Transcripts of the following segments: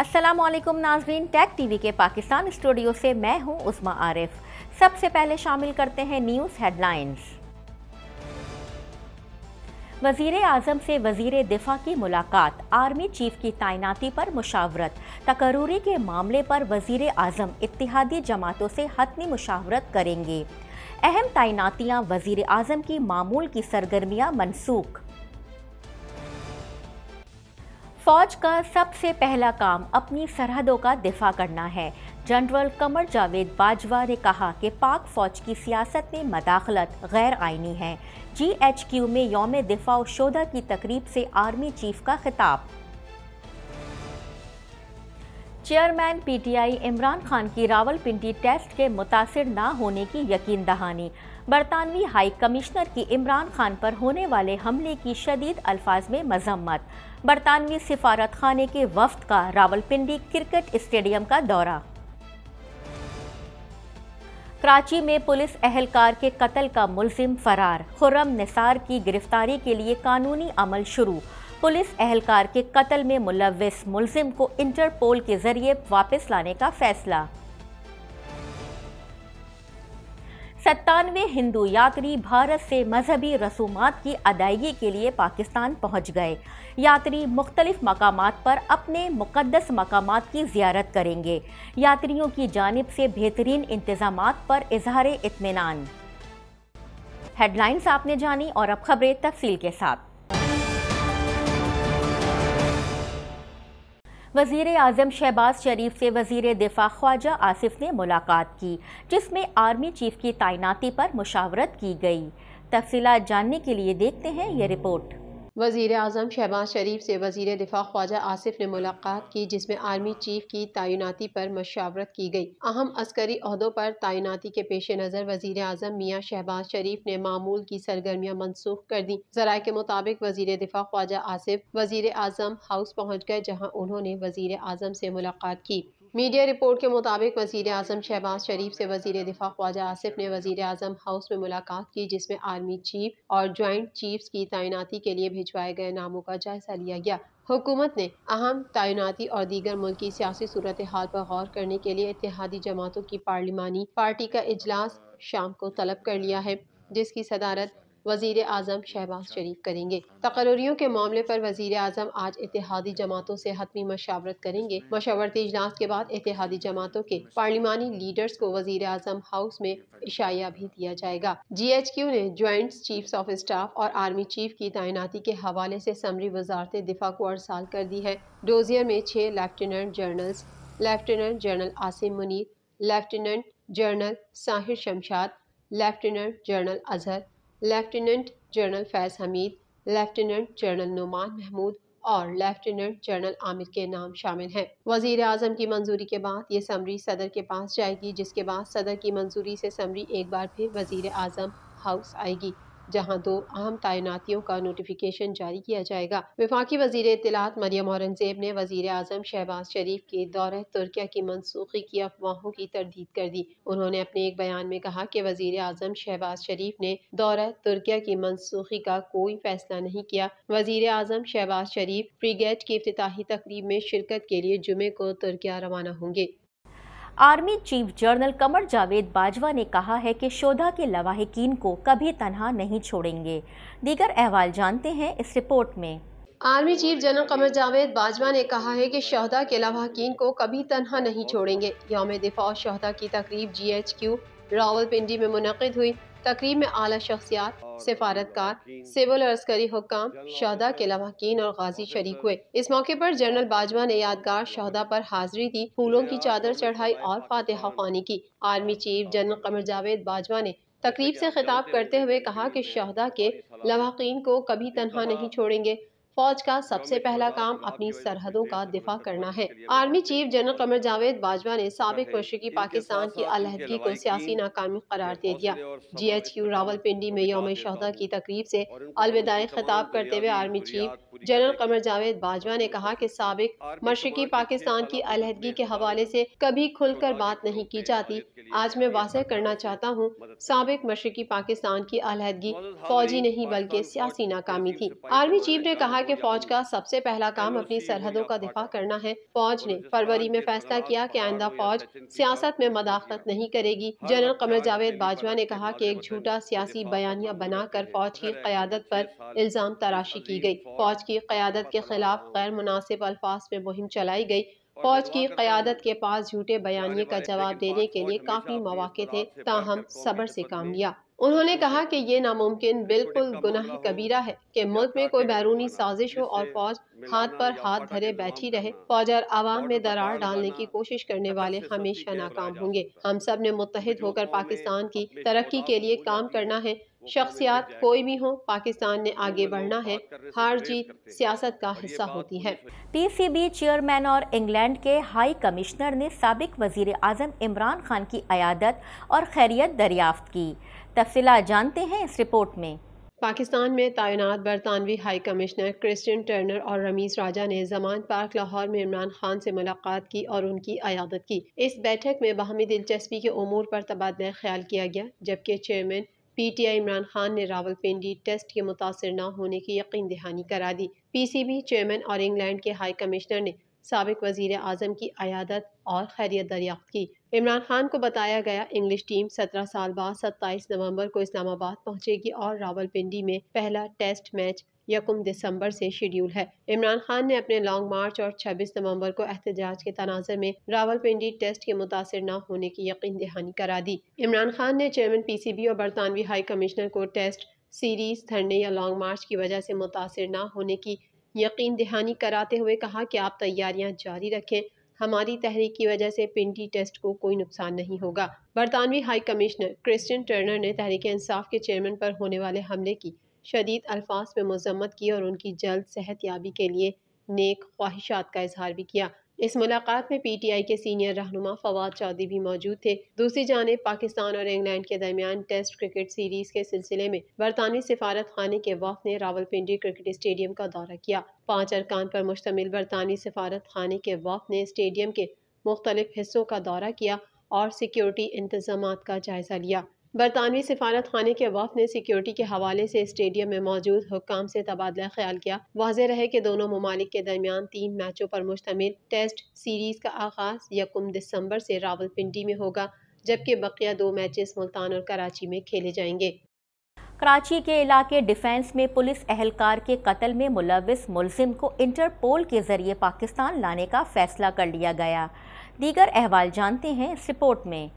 अस्सलाम वालेकुम नाजरीन टैग टीवी के पाकिस्तान स्टूडियो से मैं हूं उस्मा आरिफ सबसे पहले शामिल करते हैं न्यूज़ हेडलाइंस वजीर अजम से वजीर दिफा की मुलाकात आर्मी चीफ की तैनाती पर मुशावरत तकरूरी के मामले पर वजीर अजम इतिहादी जमातों से हतमी मुशावरत करेंगे अहम तैनातियाँ वजीर अजम की मामूल की सरगर्मियाँ मनसूख फौज का सबसे पहला काम अपनी सरहदों का दिफा करना है जनरल कमर जावेद बाजवा ने कहा कि पाक फौज की सियासत में मदाखलत गैर आइनी है जी एच क्यू में योम दिफा शोधा की तकरीब से आर्मी चीफ का खिताब चेयरमैन पीटीआई इमरान खान की रावलपिंडी टेस्ट के मुतासर ना होने की यकीन दहानी बरतानवी हाई कमिश्नर की इमरान खान पर होने वाले हमले की शदीद अल्फाज में मजम्मत बरतानवी सिफारत खाने के वफद का रावलपिंडी क्रिकेट स्टेडियम का दौरा कराची में पुलिस अहलकार के कत्ल का मुलजिम फरार खुर्रम निसार की गिरफ्तारी के लिए कानूनी अमल शुरू पुलिस अहलकार के कत्ल में मुलविस मुलजिम को इंटरपोल के जरिए वापस लाने का फैसला सत्तानवे हिंदू यात्री भारत से मजहबी रसूमात की अदायगी के लिए पाकिस्तान पहुंच गए यात्री मुख्तलिफ मकाम पर अपने मुकदस मकाम की जियारत करेंगे यात्रियों की जानब से बेहतरीन इंतजाम पर इजहार इतमान हेडलाइंस आपने जानी और अब खबरें तफसील के साथ वजीर अजम शहबाज शरीफ से वजीर दिफा ख्वाजा आसिफ ने मुलाकात की जिसमें आर्मी चीफ की तैनाती पर मुशावरत की गई तफसीत जानने के लिए देखते हैं ये रिपोर्ट वजीर अजम शहबाज शरीफ से वजीर दिफा ख्वाजा आसिफ ने मुलाकात की जिसमें आर्मी चीफ की तैनाती पर मशावरत की गई अहम अस्करी अहदों पर तैनाती के पेश नज़र वजीर अजम मियाँ शहबाज शरीफ ने मामूल की सरगर्मियाँ मनसूख कर दी जरा के मुताबिक वजीर दिफा ख्वाजा आसिफ वजीर अजम हाउस पहुँच गए जहाँ उन्होंने वजीर अजम से मुलाकात की मीडिया रिपोर्ट के मुताबिक वजीर अजम शहबाज शरीफ से वजीर दिफा ख्वाजा आसिफ ने वजीर अजम हाउस में मुलाकात की जिसमें आर्मी चीफ और ज्वाइंट चीफ की तैनाती के लिए भिजवाए गए नामों का जायजा लिया गया हुकूमत ने अहम तैनाती और दीगर मुल्क की सियासी सूरत हाल पर गौर करने के लिए इतिहादी जमातों की पार्लिमानी पार्टी का इजलास शाम को तलब कर लिया है जिसकी सदारत वजीर अजम शहबाज अच्छा। शरीफ करेंगे तकरियों के मामले पर वजीर अजम आज इतिहादी जमातों से हतमी मशावरत करेंगे मशावरती इजलास के बाद इतिहादी जमातों के पार्लिमानी लीडर्स को वजीर अजम हाउस में इशाया भी दिया जाएगा जी एच क्यू ने ज्वाइंट चीफ ऑफ स्टाफ और आर्मी चीफ की तैनाती के हवाले से समरी वजारत दिफा को अरसाल कर दी है डोजियर में छः lieutenant generals lieutenant general Asim Munir lieutenant general Sahir Shamshad lieutenant general Azhar lieutenant general Faiz Hamid lieutenant general Nauman Mahmood और लेफ्टिनेंट जनरल आमिर के नाम शामिल हैं वजीर अजम की मंजूरी के बाद ये समरी सदर के पास जाएगी जिसके बाद सदर की मंजूरी से समरी एक बार फिर वजीर अजम हाउस आएगी जहां दो अहम तैनातियों का नोटिफिकेशन जारी किया जाएगा विफाकी वजीर इतलात मरियम औरंगजेब ने वजीर अजम शहबाज शरीफ के दौरे तुर्किया की मनसूखी की अफवाहों की तरदीद कर दी उन्होंने अपने एक बयान में कहा कि वजीर अजम शहबाज शरीफ ने दौरा तुर्किया की मनसूखी का कोई फैसला नहीं किया वजीर अजम शहबाज शरीफ ब्रिगेड की अफ्ताही तकरीब में शिरकत के लिए जुमे को तुर्किया रवाना होंगे army chief general Qamar Javed Bajwa ने कहा है कि शोधा के लवाहकीन को कभी तनहा नहीं छोड़ेंगे दीगर अहवाल जानते हैं इस रिपोर्ट में army chief general Qamar Javed Bajwa ने कहा है कि शोधा के लवाहकिन को कभी तनहा नहीं छोड़ेंगे योम दिफा और की तकरीब G H Q Rawalpindi में मुनद हुई तकरीब में आला शख्सियात सिफारतकार सिविल और अस्करी हुकाम शहदा के लवाकिन और गाजी शरीक हुए इस मौके पर जनरल बाजवा ने यादगार शहदा पर हाजिरी दी फूलों की चादर चढ़ाई और फातिहा खानी की army chief general Qamar Javed Bajwa ने तकरीब से खिताब करते हुए कहा कि शहदा के लवाकिन को कभी तनहा नहीं छोड़ेंगे फौज का सबसे पहला काम अपनी सरहदों का दिफा करना है army chief general Qamar Javed Bajwa ने सबक मशरकी पाकिस्तान की अलहदगी को सियासी नाकामी करार दे दिया जी एच क्यू पिंडी में योम शहदा की तकरीब से अलविदाई खिताब करते हुए army chief general Qamar Javed Bajwa ने कहा कि सबक मशरकी पाकिस्तान की अलहदगी के हवाले से कभी खुलकर बात नहीं की जाती आज मैं वाजह करना चाहता हूँ सबक मशरकी पाकिस्तान की अलहदगी फौजी नहीं बल्कि सियासी नाकामी थी आर्मी चीफ ने कहा कि फौज का सबसे पहला काम अपनी सरहदों का दिफा करना है फौज ने फरवरी में फैसला किया कि आइंदा फौज सियासत में मदाखलत नहीं करेगी जनरल कमर जावेद बाजवा ने कहा कि एक झूठा सियासी बयानिया बनाकर फौज की क्यादत पर इल्ज़ाम तराशी की गई फौज की क्यादत के खिलाफ गैर मुनासिब अल्फाज में मुहिम चलाई गई फौज की क्यादत के पास झूठे बयानी का जवाब देने के लिए काफी मौके थे ताहम सबर से काम लिया उन्होंने कहा कि ये नामुमकिन बिल्कुल गुनाह कबीरा है कि मुल्क में कोई बैरूनी साजिश हो और फौज हाथ पर हाथ धरे बैठी रहे फौज और आवाम में दरार डालने की कोशिश करने वाले हमेशा नाकाम होंगे हम सब ने मुतहद होकर पाकिस्तान की तरक्की के लिए काम करना है शख्सियात कोई भी हो पाकिस्तान ने आगे बढ़ना है हार जीत सियासत का हिस्सा होती है पीसीबी चेयरमैन और इंग्लैंड के हाई कमिश्नर ने सबक वजीर आजम इमरान खान की अयादत और खैरियत दरियाफ्त की तफसला जानते हैं इस रिपोर्ट में पाकिस्तान में तैनात बरतानवी हाई कमिश्नर क्रिस्टन टर्नर और रमीज राजा ने जमान पार्क लाहौर में इमरान खान से मुलाकात की और उनकी अयादत की इस बैठक में बाहमी दिलचस्पी के अमूर पर तबादला ख्याल किया गया जबकि चेयरमैन पीटीआई इमरान खान ने रावलपिंडी टेस्ट के मुतासर न होने की यकीन दहानी करा दी पीसीबी चेयरमैन और इंग्लैंड के हाई कमिश्नर ने सबक वजीर अजम की अयादत और खैरियत दरियाफ्त की इमरान खान को बताया गया इंग्लिश टीम सत्रह साल बाद सत्ताईस नवंबर को इस्लामाबाद पहुंचेगी और रावलपिंडी में पहला टेस्ट मैच यकम दिसंबर से शेड्यूल है इमरान खान ने अपने लॉन्ग मार्च और 26 नवंबर को एहतजाज के तनाजर में रावलपिंडी टेस्ट के मुतासर न होने की यकीन दहानी करा दी इमरान खान ने चेयरमैन बी और बरतानवी हाई कमिश्नर को टेस्ट सीरीज धरने या लॉन्ग मार्च की वजह से मुतासर न होने की यकीन दहानी कराते हुए कहा कि आप तैयारियां जारी रखें हमारी तहरीक की वजह से पिंडी टेस्ट को कोई नुकसान नहीं होगा बरतानवी हाई कमिश्नर क्रिस्टन टर्नर ने तहरीक इंसाफ के चेयरमैन पर होने वाले हमले की शदीद अल्फाज में मजम्मत की और उनकी जल्द सेहत याबी के लिए नेक ख्वाहिशात का इजहार भी किया इस मुलाकात में पीटीआई के सीनियर रहनुमा फवाद चौधरी भी मौजूद थे दूसरी जानब पाकिस्तान और इंग्लैंड के दरमियान टेस्ट क्रिकेट सीरीज के सिलसिले में बरतानी सिफारत खाने के वफ ने रावलपिंडी क्रिकेट स्टेडियम का दौरा किया पाँच अरकान पर मुश्तमिल बरतानी सिफारत खाने के वफ ने स्टेडियम के मुख्तलिफ हिस्सों का दौरा किया और सिक्योरिटी इंतजाम का जायजा लिया बरतानवी सिफारत खाने के वफ ने सिक्योरिटी के हवाले से स्टेडियम में मौजूद हुकाम से तबादला ख्याल किया वाज रहे कि दोनों ममालिक के दरमियान तीन मैचों पर मुश्तमिल टेस्ट सीरीज़ का आगाज यकम दिसंबर से रावलपिंडी में होगा जबकि बकिया दो मैचेस मुल्तान और कराची में खेले जाएंगे कराची के इलाके डिफेंस में पुलिस अहलकार के कत्ल में मुलविस मुलजिम को इंटरपोल के जरिए पाकिस्तान लाने का फैसला कर लिया गया दीगर अहवाल जानते हैं इस रिपोर्ट में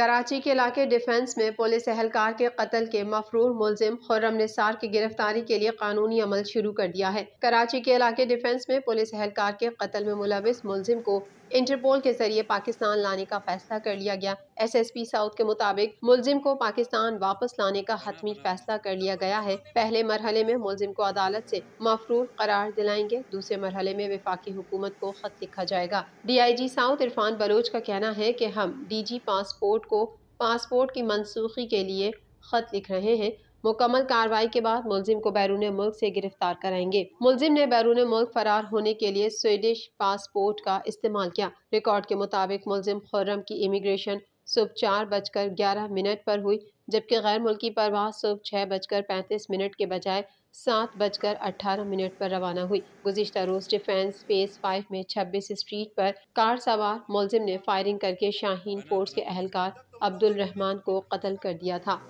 कराची के इलाके डिफेंस में पुलिस एहलकार के कत्ल के मफरूर मुलजिम खुर्रम निसार की गिरफ्तारी के लिए कानूनी अमल शुरू कर दिया है कराची के इलाके डिफेंस में पुलिस एहलकार के कत्ल में मुलविस मुलजिम को इंटरपोल के जरिए पाकिस्तान लाने का फैसला कर लिया गया एसएसपी साउथ के मुताबिक मुलजिम को पाकिस्तान वापस लाने का हतमी फैसला कर लिया गया है पहले मरहले में मुलजिम को अदालत से मफरूर करार दिलाएंगे दूसरे मरहले में विफाकी हुकूमत को खत लिखा जाएगा जी साउथ इरफान बलोच का कहना है की हम जी पासपोर्ट को पासपोर्ट की मनसूखी के लिए खत लिख रहे हैं मुकम्मल कार्रवाई के बाद मुलजिम को बैरून मुल्क से गिरफ्तार कराएंगे मुलजिम ने बैरून मुल्क फरार होने के लिए स्वीडिश पासपोर्ट का इस्तेमाल किया रिकॉर्ड के मुताबिक मुलजिम खुर्रम की इमिग्रेशन सुबह चार बजकर ग्यारह मिनट पर हुई जबकि गैर मुल्की परवाह सुबह छः बजकर पैंतीस मिनट के बजाय सात बजकर अट्ठारह मिनट पर रवाना हुई गुजशत रोज डिफेंस फेस फाइव में छब्बीस स्ट्रीट पर कार सवार मुलजिम ने फायरिंग करके शाहीन फोर्स के अहलकार अब्दुल रहमान को कत्ल कर दिया था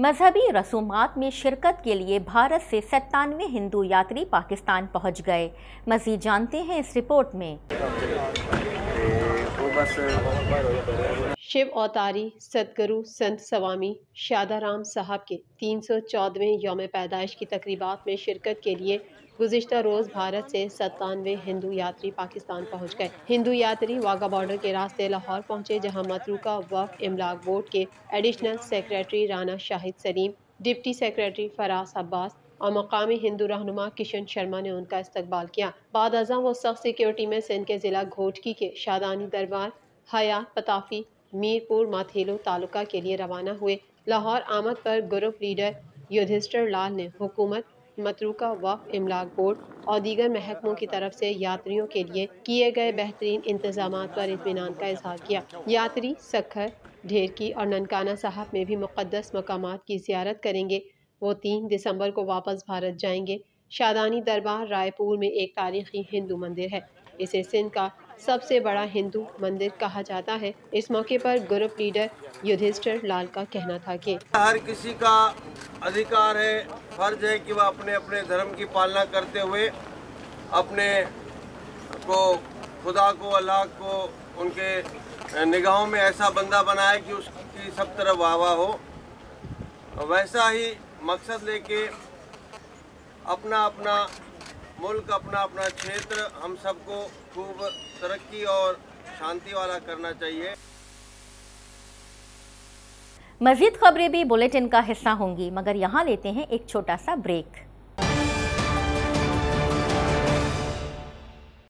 मजहबी रसूमात में शिरकत के लिए भारत से सत्तानवे हिंदू यात्री पाकिस्तान पहुंच गए मजीद जानते हैं इस रिपोर्ट में शिव अवतारी सतगुरु संत स्वामी शादाराम साहब के तीन सौ चौदहवें योम पैदाइश की तकरीबा में शिरकत के लिए गुजशत रोज भारत से सत्तानवे हिंदू यात्री पाकिस्तान पहुँच गए हिंदू यात्री वाघा बॉर्डर के रास्ते लाहौर पहुँचे जहाँ मतलूका वक्त इमलाक बोर्ड के additional secretary Rana Shahid Saleem deputy secretary Faraz Abbas और मकामी हिंदू रहनुमा किशन शर्मा ने उनका इस्तेबाल किया बाद अजा वो सख्त सिक्योरिटी में सिंध के ज़िला घोटकी के शादानी दरबार हया पताफी मीरपुर माथेलो तालुका के लिए रवाना हुए लाहौर आमद पर ग्रुप लीडर युधिस्टर लाल ने हुकूमत मतरूका वक्फ इमलाक बोर्ड और दीगर महकमों की तरफ से यात्रियों के लिए किए गए बेहतरीन इंतजाम पर इतमान का इजहार किया यात्री सखर ढेरकी और ननकाना साहब में भी मुक़दस मकाम की ज्यारत करेंगे वो तीन दिसंबर को वापस भारत जाएंगे शादानी दरबार रायपुर में एक तारीखी हिंदू मंदिर है इसे सिंध का सबसे बड़ा हिंदू मंदिर कहा जाता है इस मौके पर ग्रुप लीडर युधिष्ठर लाल का कहना था कि हर किसी का अधिकार है फर्ज है कि वह अपने अपने धर्म की पालना करते हुए अपने को खुदा को अल्लाह को उनके निगाहों में ऐसा बंदा बनाए कि उसकी सब तरफ वाहवा हो वैसा ही मकसद लेके अपना अपना मुल्क अपना अपना क्षेत्र हम सबको खूब तरक्की और शांति वाला करना चाहिए मजीद खबरें भी बुलेटिन का हिस्सा होंगी मगर यहाँ लेते हैं एक छोटा सा ब्रेक